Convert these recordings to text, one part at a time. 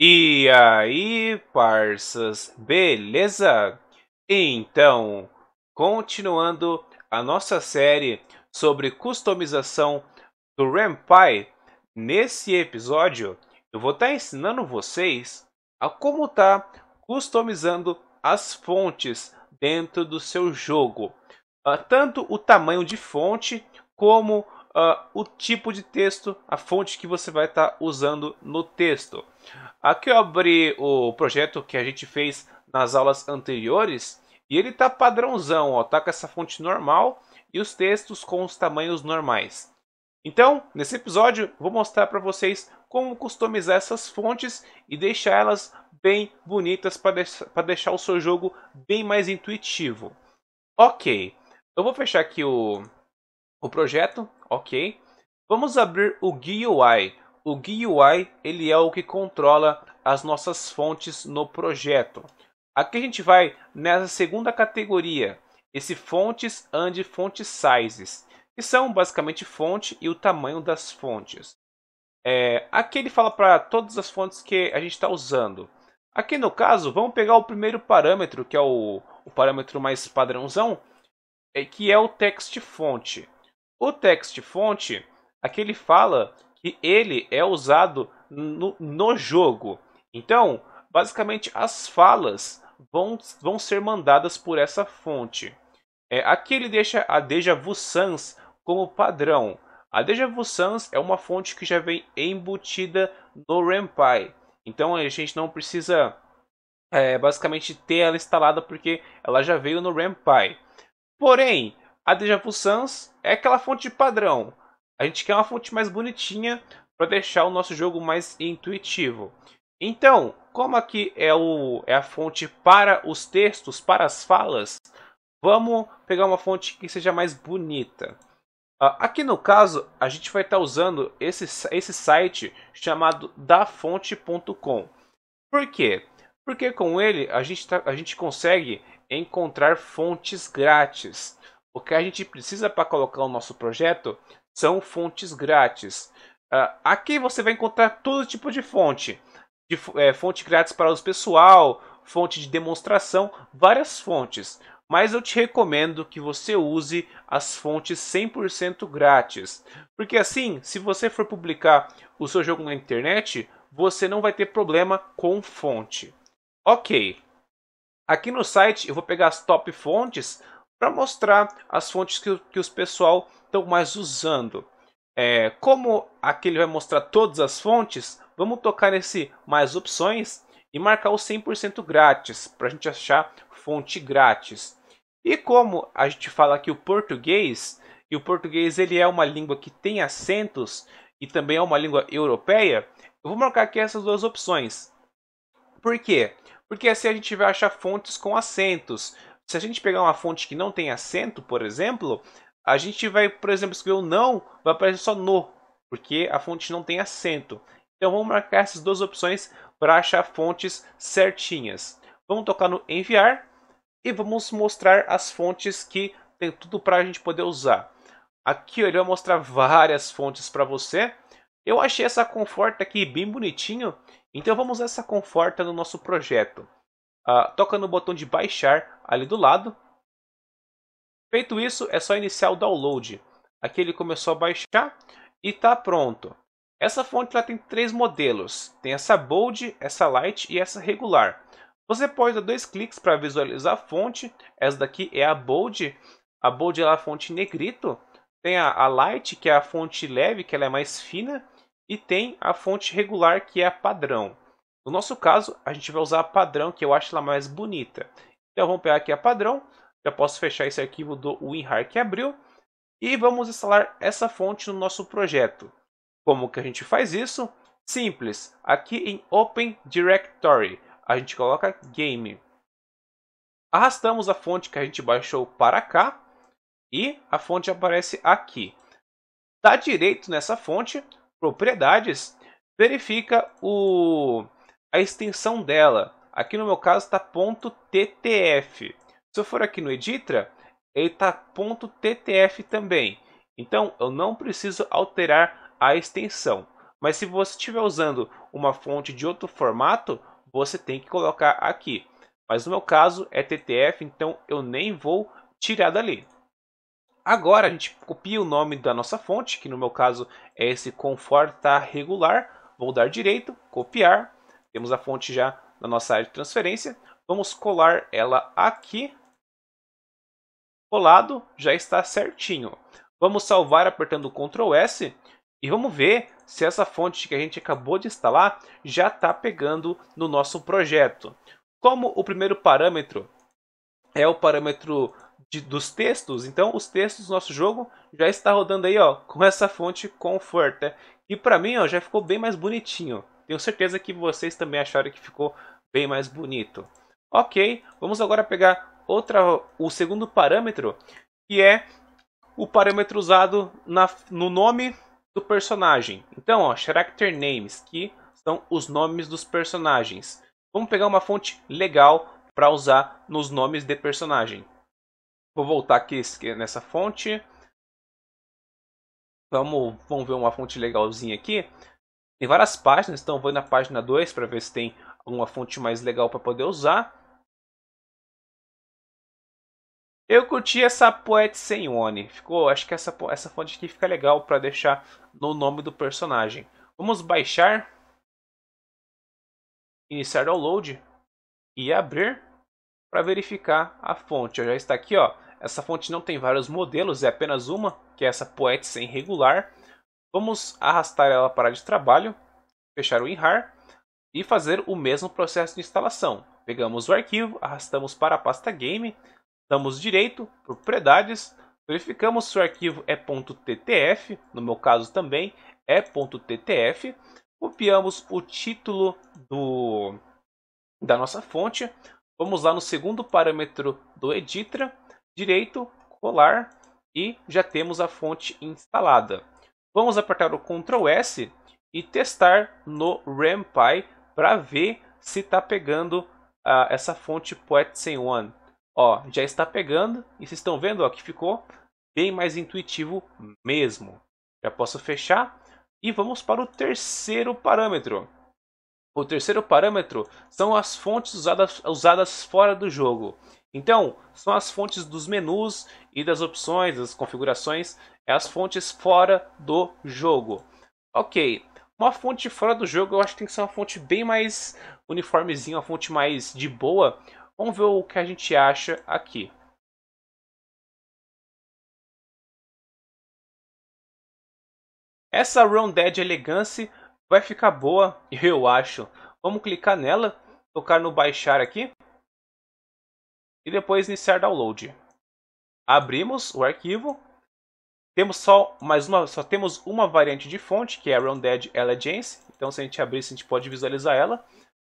E aí, parças, beleza? Então, continuando a nossa série sobre customização do RAMPy, nesse episódio eu vou estar tá ensinando vocês a como tá customizando as fontes dentro do seu jogo. Uh, tanto o tamanho de fonte como uh, o tipo de texto, a fonte que você vai estar tá usando no texto. Aqui eu abri o projeto que a gente fez nas aulas anteriores e ele está padrãozão, está tá com essa fonte normal e os textos com os tamanhos normais. Então, nesse episódio, vou mostrar para vocês como customizar essas fontes e deixar elas bem bonitas para deixar o seu jogo bem mais intuitivo. Ok, eu vou fechar aqui o, o projeto, ok. Vamos abrir o GUI o GUI ele é o que controla as nossas fontes no projeto. Aqui a gente vai nessa segunda categoria, esse fontes and font sizes, que são basicamente fonte e o tamanho das fontes. É, aqui ele fala para todas as fontes que a gente está usando. Aqui no caso, vamos pegar o primeiro parâmetro, que é o, o parâmetro mais padrãozão, é, que é o text font. O text font, aqui ele fala e ele é usado no, no jogo. Então, basicamente, as falas vão, vão ser mandadas por essa fonte. É, aqui ele deixa a Deja Vu Sans como padrão. A Deja Vu Sans é uma fonte que já vem embutida no RenPy. Então a gente não precisa é, basicamente ter ela instalada porque ela já veio no RenPy. Porém, a Deja Vu Sans é aquela fonte padrão. A gente quer uma fonte mais bonitinha para deixar o nosso jogo mais intuitivo. Então, como aqui é, o, é a fonte para os textos, para as falas, vamos pegar uma fonte que seja mais bonita. Ah, aqui no caso, a gente vai estar tá usando esse, esse site chamado dafonte.com. Por quê? Porque com ele a gente, tá, a gente consegue encontrar fontes grátis. O que a gente precisa para colocar o nosso projeto são fontes grátis. Uh, aqui você vai encontrar todo tipo de fonte. De, é, fonte grátis para uso pessoal, fonte de demonstração, várias fontes. Mas eu te recomendo que você use as fontes 100% grátis. Porque assim, se você for publicar o seu jogo na internet, você não vai ter problema com fonte. Ok. Aqui no site eu vou pegar as top fontes para mostrar as fontes que, que os pessoal estão mais usando. É, como aqui ele vai mostrar todas as fontes, vamos tocar nesse mais opções e marcar o 100% grátis, para a gente achar fonte grátis. E como a gente fala aqui o português, e o português ele é uma língua que tem acentos e também é uma língua europeia, eu vou marcar aqui essas duas opções. Por quê? Porque assim a gente vai achar fontes com acentos, se a gente pegar uma fonte que não tem acento, por exemplo, a gente vai, por exemplo, escrever o não, vai aparecer só no, porque a fonte não tem acento. Então vamos marcar essas duas opções para achar fontes certinhas. Vamos tocar no enviar e vamos mostrar as fontes que tem tudo para a gente poder usar. Aqui ele vai mostrar várias fontes para você. Eu achei essa conforta aqui bem bonitinho, então vamos usar essa conforta no nosso projeto uh, toca no botão de baixar ali do lado. Feito isso, é só iniciar o download. Aqui ele começou a baixar e está pronto. Essa fonte ela tem três modelos. Tem essa bold, essa light e essa regular. Você pode dar dois cliques para visualizar a fonte. Essa daqui é a bold. A bold é a fonte negrito. Tem a, a light, que é a fonte leve, que ela é mais fina. E tem a fonte regular, que é a padrão. No nosso caso, a gente vai usar a padrão, que eu acho ela mais bonita. Então vamos pegar aqui a padrão, já posso fechar esse arquivo do WinRAR que abriu, e vamos instalar essa fonte no nosso projeto. Como que a gente faz isso? Simples, aqui em Open Directory, a gente coloca Game. Arrastamos a fonte que a gente baixou para cá, e a fonte aparece aqui. Dá direito nessa fonte, propriedades, verifica o a extensão dela. Aqui no meu caso está .ttf. Se eu for aqui no Editra, ele está .ttf também. Então, eu não preciso alterar a extensão. Mas se você estiver usando uma fonte de outro formato, você tem que colocar aqui. Mas no meu caso é TTF, então eu nem vou tirar dali. Agora a gente copia o nome da nossa fonte, que no meu caso é esse conforta regular. Vou dar direito, copiar, temos a fonte já na nossa área de transferência. Vamos colar ela aqui. Colado, já está certinho. Vamos salvar apertando Ctrl S e vamos ver se essa fonte que a gente acabou de instalar já está pegando no nosso projeto. Como o primeiro parâmetro é o parâmetro de, dos textos, então os textos do nosso jogo já está rodando aí ó, com essa fonte Comfort, né? e para mim ó, já ficou bem mais bonitinho. Tenho certeza que vocês também acharam que ficou bem mais bonito. Ok, vamos agora pegar outra, o segundo parâmetro, que é o parâmetro usado na, no nome do personagem. Então, ó, character names, que são os nomes dos personagens. Vamos pegar uma fonte legal para usar nos nomes de personagem. Vou voltar aqui nessa fonte. Vamos, vamos ver uma fonte legalzinha aqui. Tem várias páginas, então vou na página 2 para ver se tem alguma fonte mais legal para poder usar. Eu curti essa Poet Senyone. Ficou, acho que essa, essa fonte aqui fica legal para deixar no nome do personagem. Vamos baixar. Iniciar download. E abrir para verificar a fonte. já está aqui, ó. Essa fonte não tem vários modelos, é apenas uma, que é essa Poet Sem Regular. Vamos arrastar ela para a área de trabalho, fechar o WinRAR e fazer o mesmo processo de instalação. Pegamos o arquivo, arrastamos para a pasta game, damos direito, propriedades, verificamos se o arquivo é .ttf, no meu caso também é .ttf, copiamos o título do, da nossa fonte, vamos lá no segundo parâmetro do Editra, direito, colar e já temos a fonte instalada. Vamos apertar o Ctrl S e testar no RAMPy para ver se está pegando uh, essa fonte Poet 101. Ó, já está pegando e vocês estão vendo ó, que ficou bem mais intuitivo mesmo. Já posso fechar e vamos para o terceiro parâmetro. O terceiro parâmetro são as fontes usadas, usadas fora do jogo. Então, são as fontes dos menus e das opções, das configurações, é as fontes fora do jogo. Ok, uma fonte fora do jogo eu acho que tem que ser uma fonte bem mais uniformezinha, uma fonte mais de boa. Vamos ver o que a gente acha aqui. Essa Rounded Elegance vai ficar boa, eu acho. Vamos clicar nela, tocar no baixar aqui e depois iniciar download. Abrimos o arquivo. Temos só mais uma, só temos uma variante de fonte, que é a Rounded Allegiance. Então se a gente abrir, a gente pode visualizar ela.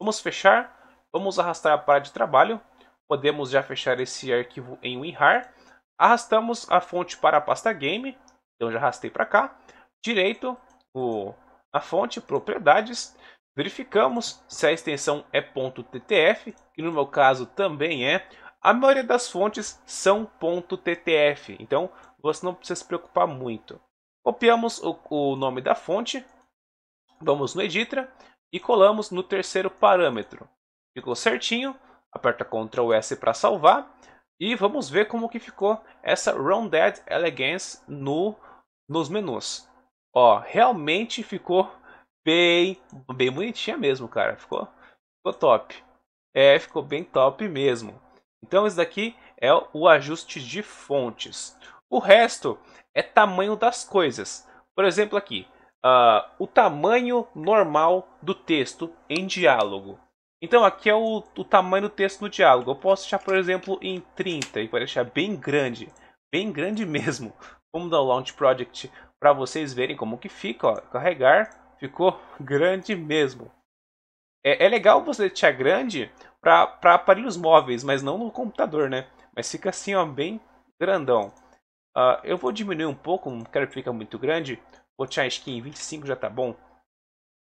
Vamos fechar, vamos arrastar a parte de trabalho. Podemos já fechar esse arquivo em WinRAR. Arrastamos a fonte para a pasta game, então já arrastei para cá. Direito o, a fonte, propriedades, verificamos se a extensão é .ttf, que no meu caso também é. A maioria das fontes são .ttf, então você não precisa se preocupar muito. Copiamos o, o nome da fonte, vamos no editor e colamos no terceiro parâmetro. Ficou certinho, aperta Ctrl S para salvar e vamos ver como que ficou essa Rounded Elegance no, nos menus. Ó, realmente ficou bem, bem bonitinha mesmo, cara. Ficou, ficou top. É, ficou bem top mesmo. Então isso daqui é o ajuste de fontes. O resto é tamanho das coisas. Por exemplo aqui, uh, o tamanho normal do texto em diálogo. Então aqui é o, o, tamanho do texto no diálogo. Eu posso deixar, por exemplo, em 30 e vai deixar bem grande. Bem grande mesmo. Vamos dar o Launch Project para vocês verem como que fica. Ó. Carregar ficou grande mesmo. É, é legal você deixar grande para aparelhos móveis, mas não no computador, né? Mas fica assim, ó, bem grandão. Uh, eu vou diminuir um pouco, não quero que fique muito grande. Vou tirar a skin 25, já tá bom.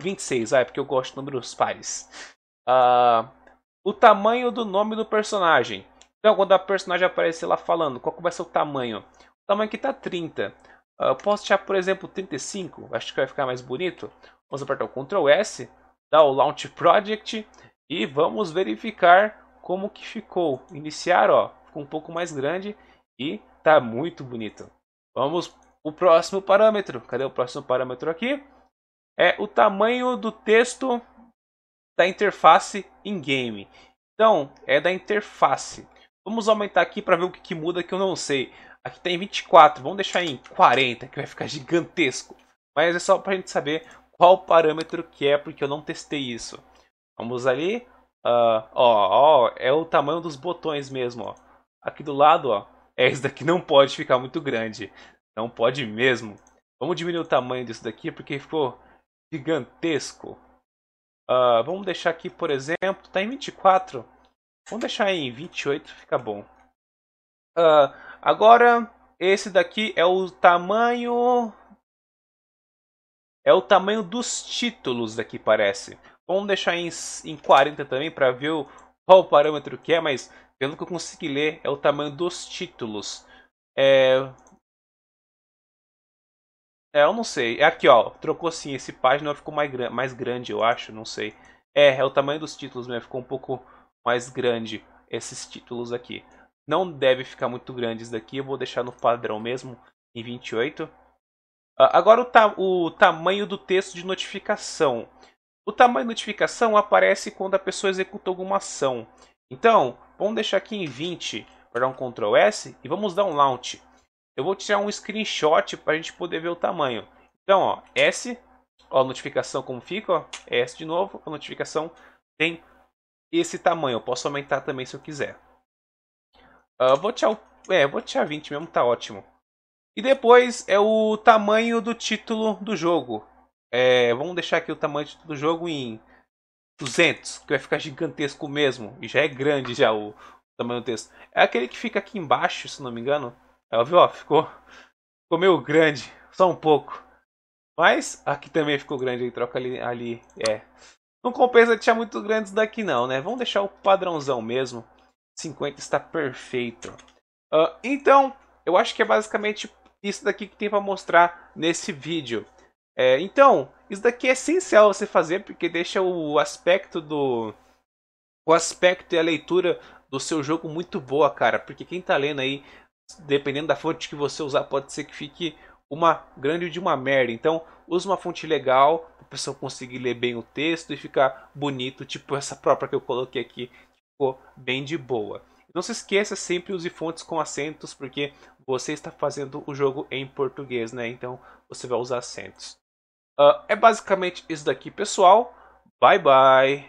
26, ah, é porque eu gosto de números pares. Uh, o tamanho do nome do personagem. Então, quando a personagem aparecer lá falando, qual vai ser o tamanho? O tamanho aqui tá 30. Uh, ah, posso tirar, por exemplo, 35, acho que vai ficar mais bonito. Vamos apertar o Ctrl S da Launch Project e vamos verificar como que ficou. Iniciar, ó, ficou um pouco mais grande e tá muito bonito. Vamos o próximo parâmetro. Cadê o próximo parâmetro aqui? É o tamanho do texto da interface em game. Então, é da interface. Vamos aumentar aqui para ver o que, que, muda que eu não sei. Aqui tem 24, vamos deixar em 40, que vai ficar gigantesco. Mas é só para a gente saber qual parâmetro que é, porque eu não testei isso. Vamos ali, uh, ó, ó, é o tamanho dos botões mesmo, ó. Aqui do lado, ó, é daqui não pode ficar muito grande, não pode mesmo. Vamos diminuir o tamanho disso daqui, porque ficou gigantesco. Uh, vamos deixar aqui, por exemplo, está em 24. Vamos deixar em 28, fica bom. Uh, agora, esse daqui é o tamanho é o tamanho dos títulos daqui parece. Vamos deixar em, em 40 também para ver o, qual o parâmetro que é, mas pelo que eu consegui ler, é o tamanho dos títulos. É... é eu não sei. É aqui, ó. Trocou sim. Esse página ficou mais, gra mais grande, eu acho. Não sei. É, é o tamanho dos títulos mesmo. Ficou um pouco mais grande esses títulos aqui. Não deve ficar muito grandes daqui. Eu vou deixar no padrão mesmo, em 28. Ah, agora o, ta o tamanho do texto de notificação. O tamanho de notificação aparece quando a pessoa executa alguma ação. Então, vamos deixar aqui em 20 para dar um Ctrl S e vamos dar um launch. Eu vou tirar um screenshot para a gente poder ver o tamanho. Então, ó, S, ó, a notificação como fica, ó, S de novo, a notificação tem esse tamanho. Eu posso aumentar também se eu quiser. Uh, vou tirar, é, vou tirar 20 mesmo, tá ótimo. E depois é o tamanho do título do jogo. É, vamos deixar aqui o tamanho do título do jogo em 200, que vai ficar gigantesco mesmo. E já é grande já o, o tamanho do texto. É aquele que fica aqui embaixo, se não me engano. É, viu? Ó, ficou, ficou meio grande, só um pouco. Mas aqui também ficou grande, troca ali, ali. É. Não compensa deixar muito grandes daqui não, né? Vamos deixar o padrãozão mesmo. 50 está perfeito. Uh, então, eu acho que é basicamente isso daqui que tem para mostrar nesse vídeo. É, então, isso daqui é essencial você fazer porque deixa o aspecto do o aspecto e a leitura do seu jogo muito boa, cara, porque quem tá lendo aí, dependendo da fonte que você usar, pode ser que fique uma grande de uma merda. Então, use uma fonte legal, a pessoa conseguir ler bem o texto e ficar bonito, tipo essa própria que eu coloquei aqui, ficou bem de boa. Não se esqueça, sempre use fontes com acentos, porque você está fazendo o jogo em português, né? Então você vai usar acentos. Uh, é basicamente isso daqui, pessoal. Bye bye!